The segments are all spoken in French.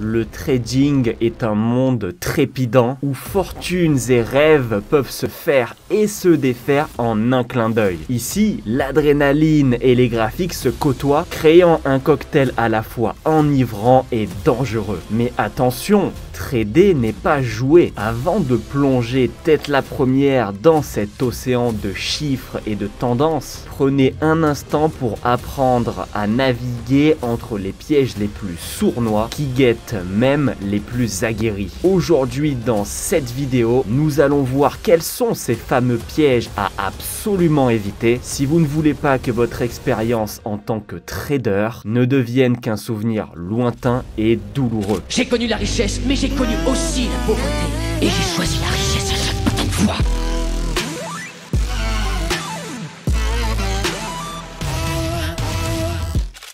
Le trading est un monde trépidant où fortunes et rêves peuvent se faire et se défaire en un clin d'œil. Ici, l'adrénaline et les graphiques se côtoient, créant un cocktail à la fois enivrant et dangereux. Mais attention, trader n'est pas jouer. Avant de plonger tête la première dans cet océan de chiffres et de tendances, prenez un instant pour apprendre à naviguer entre les pièges les plus sournois qui guettent même les plus aguerris. Aujourd'hui dans cette vidéo, nous allons voir quels sont ces fameux pièges à absolument éviter si vous ne voulez pas que votre expérience en tant que trader ne devienne qu'un souvenir lointain et douloureux. J'ai connu la richesse, mais j'ai connu aussi la pauvreté. Et j'ai choisi la richesse à chaque fois.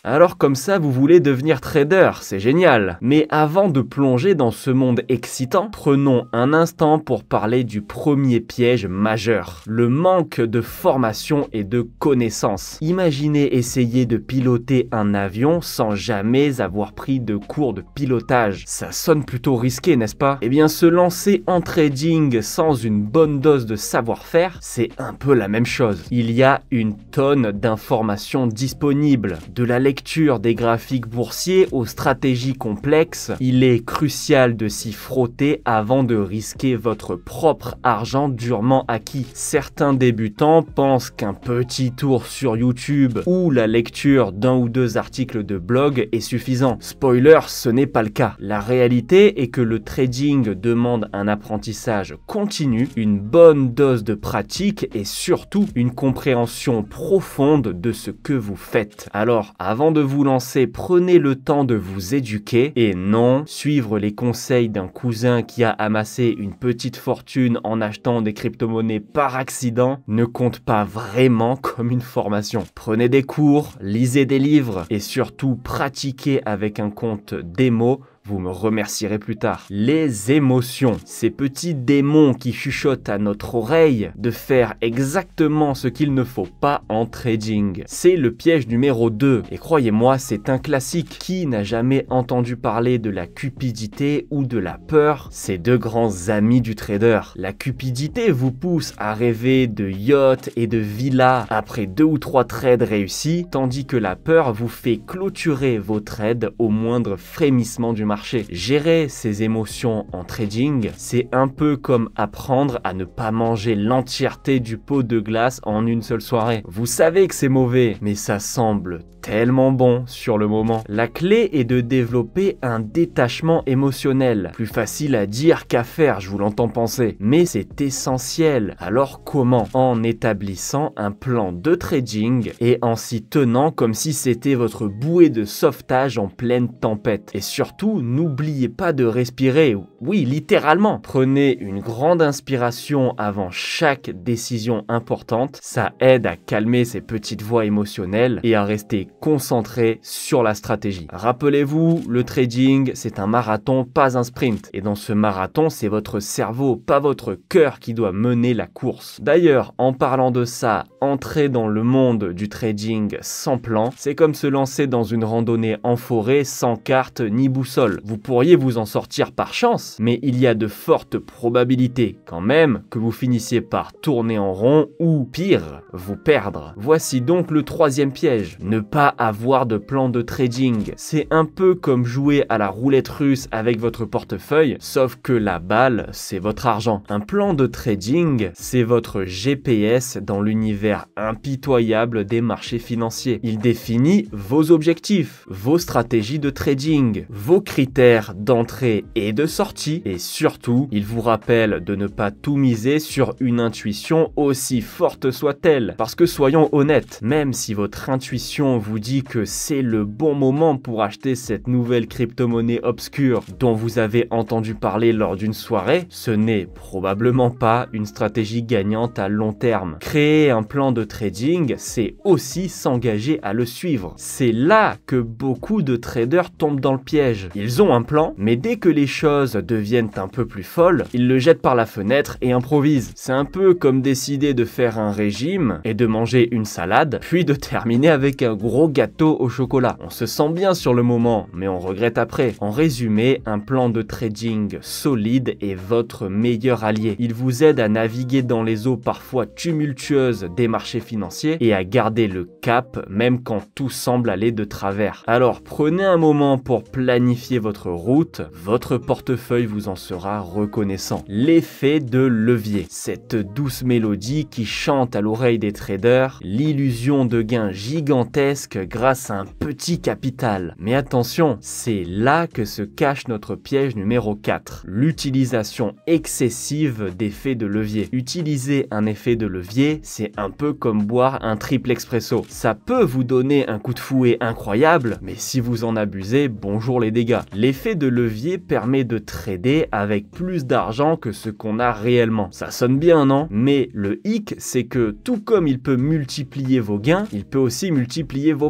Alors comme ça, vous voulez devenir trader, c'est génial. Mais avant de plonger dans ce monde excitant, prenons un instant pour parler du premier piège majeur, le manque de formation et de connaissances. Imaginez essayer de piloter un avion sans jamais avoir pris de cours de pilotage. Ça sonne plutôt risqué, n'est-ce pas Eh bien, se lancer en trading sans une bonne dose de savoir-faire, c'est un peu la même chose. Il y a une tonne d'informations disponibles, de la lecture lecture des graphiques boursiers aux stratégies complexes, il est crucial de s'y frotter avant de risquer votre propre argent durement acquis. Certains débutants pensent qu'un petit tour sur YouTube ou la lecture d'un ou deux articles de blog est suffisant. Spoiler, ce n'est pas le cas. La réalité est que le trading demande un apprentissage continu, une bonne dose de pratique et surtout une compréhension profonde de ce que vous faites. Alors avant de vous lancer, prenez le temps de vous éduquer et non suivre les conseils d'un cousin qui a amassé une petite fortune en achetant des crypto-monnaies par accident ne compte pas vraiment comme une formation. Prenez des cours, lisez des livres et surtout pratiquez avec un compte démo vous me remercierez plus tard. Les émotions, ces petits démons qui chuchotent à notre oreille de faire exactement ce qu'il ne faut pas en trading. C'est le piège numéro 2 et croyez-moi, c'est un classique. Qui n'a jamais entendu parler de la cupidité ou de la peur Ces deux grands amis du trader. La cupidité vous pousse à rêver de yachts et de villas après deux ou trois trades réussis, tandis que la peur vous fait clôturer vos trades au moindre frémissement du marché. Gérer ses émotions en trading, c'est un peu comme apprendre à ne pas manger l'entièreté du pot de glace en une seule soirée. Vous savez que c'est mauvais, mais ça semble tellement bon sur le moment. La clé est de développer un détachement émotionnel. Plus facile à dire qu'à faire, je vous l'entends penser. Mais c'est essentiel. Alors comment En établissant un plan de trading et en s'y tenant comme si c'était votre bouée de sauvetage en pleine tempête. Et surtout, n'oubliez pas de respirer. Oui, littéralement. Prenez une grande inspiration avant chaque décision importante. Ça aide à calmer ces petites voix émotionnelles et à rester concentrer sur la stratégie. Rappelez-vous, le trading, c'est un marathon, pas un sprint. Et dans ce marathon, c'est votre cerveau, pas votre cœur qui doit mener la course. D'ailleurs, en parlant de ça, entrer dans le monde du trading sans plan, c'est comme se lancer dans une randonnée en forêt sans carte ni boussole. Vous pourriez vous en sortir par chance, mais il y a de fortes probabilités quand même que vous finissiez par tourner en rond ou, pire, vous perdre. Voici donc le troisième piège, ne pas avoir de plan de trading. C'est un peu comme jouer à la roulette russe avec votre portefeuille, sauf que la balle, c'est votre argent. Un plan de trading, c'est votre GPS dans l'univers impitoyable des marchés financiers. Il définit vos objectifs, vos stratégies de trading, vos critères d'entrée et de sortie, et surtout, il vous rappelle de ne pas tout miser sur une intuition aussi forte soit-elle. Parce que soyons honnêtes, même si votre intuition vous dit que c'est le bon moment pour acheter cette nouvelle crypto-monnaie obscure dont vous avez entendu parler lors d'une soirée, ce n'est probablement pas une stratégie gagnante à long terme. Créer un plan de trading, c'est aussi s'engager à le suivre. C'est là que beaucoup de traders tombent dans le piège. Ils ont un plan, mais dès que les choses deviennent un peu plus folles, ils le jettent par la fenêtre et improvisent. C'est un peu comme décider de faire un régime et de manger une salade, puis de terminer avec un gros gâteau au chocolat. On se sent bien sur le moment, mais on regrette après. En résumé, un plan de trading solide est votre meilleur allié. Il vous aide à naviguer dans les eaux parfois tumultueuses des marchés financiers et à garder le cap même quand tout semble aller de travers. Alors prenez un moment pour planifier votre route, votre portefeuille vous en sera reconnaissant. L'effet de levier, cette douce mélodie qui chante à l'oreille des traders, l'illusion de gains gigantesques grâce à un petit capital. Mais attention, c'est là que se cache notre piège numéro 4, l'utilisation excessive d'effets de levier. Utiliser un effet de levier, c'est un peu comme boire un triple expresso. Ça peut vous donner un coup de fouet incroyable, mais si vous en abusez, bonjour les dégâts. L'effet de levier permet de trader avec plus d'argent que ce qu'on a réellement. Ça sonne bien, non Mais le hic, c'est que tout comme il peut multiplier vos gains, il peut aussi multiplier vos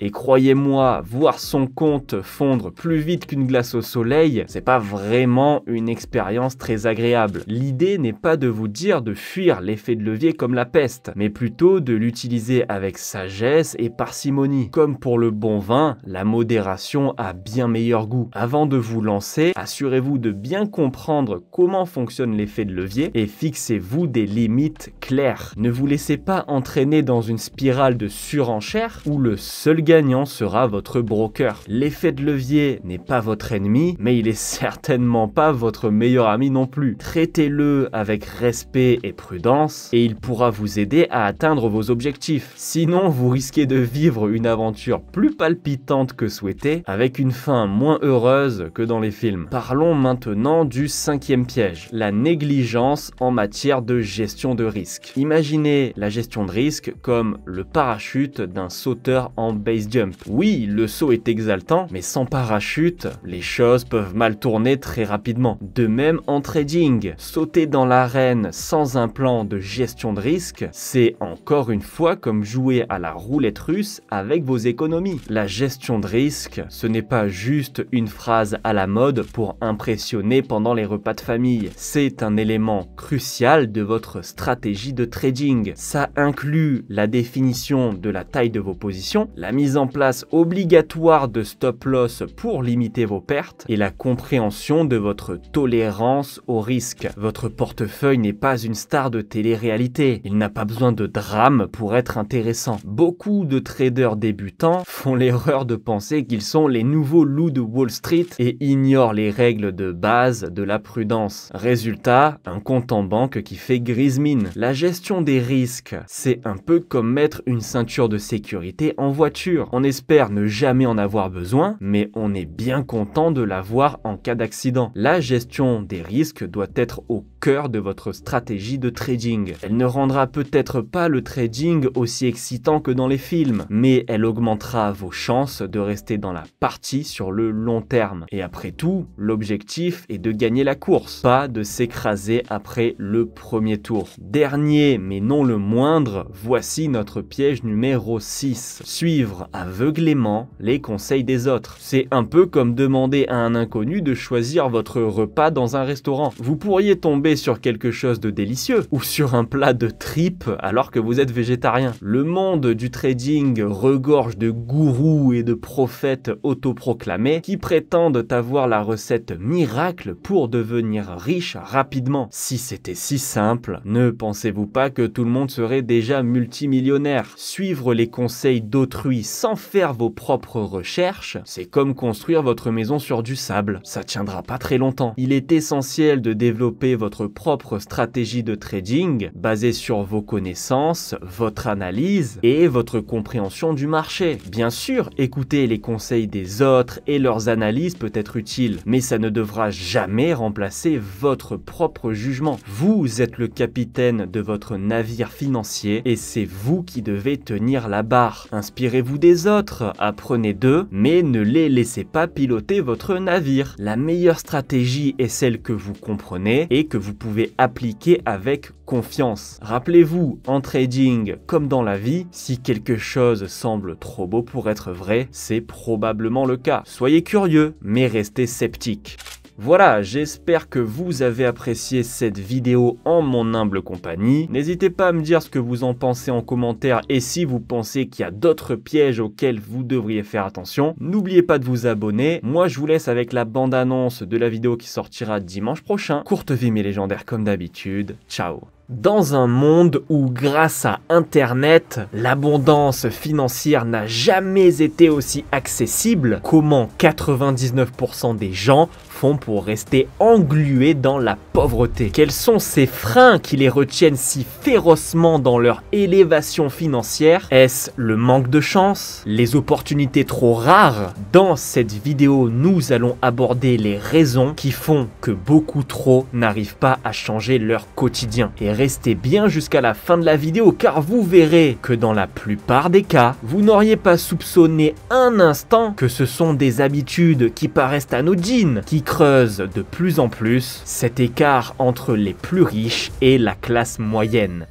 et croyez-moi, voir son compte fondre plus vite qu'une glace au soleil, c'est pas vraiment une expérience très agréable. L'idée n'est pas de vous dire de fuir l'effet de levier comme la peste, mais plutôt de l'utiliser avec sagesse et parcimonie. Comme pour le bon vin, la modération a bien meilleur goût. Avant de vous lancer, assurez-vous de bien comprendre comment fonctionne l'effet de levier et fixez-vous des limites claires. Ne vous laissez pas entraîner dans une spirale de surenchère ou le seul gagnant sera votre broker. L'effet de levier n'est pas votre ennemi, mais il est certainement pas votre meilleur ami non plus. Traitez-le avec respect et prudence et il pourra vous aider à atteindre vos objectifs. Sinon, vous risquez de vivre une aventure plus palpitante que souhaitée avec une fin moins heureuse que dans les films. Parlons maintenant du cinquième piège, la négligence en matière de gestion de risque. Imaginez la gestion de risque comme le parachute d'un sauteur en base jump. Oui, le saut est exaltant, mais sans parachute, les choses peuvent mal tourner très rapidement. De même en trading, sauter dans l'arène sans un plan de gestion de risque, c'est encore une fois comme jouer à la roulette russe avec vos économies. La gestion de risque, ce n'est pas juste une phrase à la mode pour impressionner pendant les repas de famille. C'est un élément crucial de votre stratégie de trading. Ça inclut la définition de la taille de vos positions la mise en place obligatoire de stop loss pour limiter vos pertes et la compréhension de votre tolérance au risque. Votre portefeuille n'est pas une star de télé-réalité, il n'a pas besoin de drame pour être intéressant. Beaucoup de traders débutants font l'erreur de penser qu'ils sont les nouveaux loups de Wall Street et ignorent les règles de base de la prudence. Résultat, un compte en banque qui fait grise mine. La gestion des risques, c'est un peu comme mettre une ceinture de sécurité en voiture. On espère ne jamais en avoir besoin, mais on est bien content de l'avoir en cas d'accident. La gestion des risques doit être au cœur de votre stratégie de trading. Elle ne rendra peut-être pas le trading aussi excitant que dans les films, mais elle augmentera vos chances de rester dans la partie sur le long terme. Et après tout, l'objectif est de gagner la course, pas de s'écraser après le premier tour. Dernier, mais non le moindre, voici notre piège numéro 6. Suivre aveuglément les conseils des autres. C'est un peu comme demander à un inconnu de choisir votre repas dans un restaurant. Vous pourriez tomber sur quelque chose de délicieux ou sur un plat de tripes alors que vous êtes végétarien. Le monde du trading regorge de gourous et de prophètes autoproclamés qui prétendent avoir la recette miracle pour devenir riche rapidement. Si c'était si simple, ne pensez-vous pas que tout le monde serait déjà multimillionnaire Suivre les conseils d'autrui sans faire vos propres recherches, c'est comme construire votre maison sur du sable. Ça tiendra pas très longtemps. Il est essentiel de développer votre votre propre stratégie de trading basée sur vos connaissances, votre analyse et votre compréhension du marché. Bien sûr, écouter les conseils des autres et leurs analyses peut être utile, mais ça ne devra jamais remplacer votre propre jugement. Vous êtes le capitaine de votre navire financier et c'est vous qui devez tenir la barre. Inspirez-vous des autres, apprenez d'eux, mais ne les laissez pas piloter votre navire. La meilleure stratégie est celle que vous comprenez et que vous pouvez appliquer avec confiance. Rappelez-vous, en trading comme dans la vie, si quelque chose semble trop beau pour être vrai, c'est probablement le cas. Soyez curieux, mais restez sceptique. Voilà, j'espère que vous avez apprécié cette vidéo en mon humble compagnie. N'hésitez pas à me dire ce que vous en pensez en commentaire et si vous pensez qu'il y a d'autres pièges auxquels vous devriez faire attention. N'oubliez pas de vous abonner. Moi, je vous laisse avec la bande-annonce de la vidéo qui sortira dimanche prochain. Courte vie, mes légendaires, comme d'habitude. Ciao dans un monde où, grâce à Internet, l'abondance financière n'a jamais été aussi accessible, comment 99% des gens font pour rester englués dans la pauvreté Quels sont ces freins qui les retiennent si férocement dans leur élévation financière Est-ce le manque de chance Les opportunités trop rares Dans cette vidéo, nous allons aborder les raisons qui font que beaucoup trop n'arrivent pas à changer leur quotidien restez bien jusqu'à la fin de la vidéo car vous verrez que dans la plupart des cas, vous n'auriez pas soupçonné un instant que ce sont des habitudes qui paraissent anodines, qui creusent de plus en plus cet écart entre les plus riches et la classe moyenne.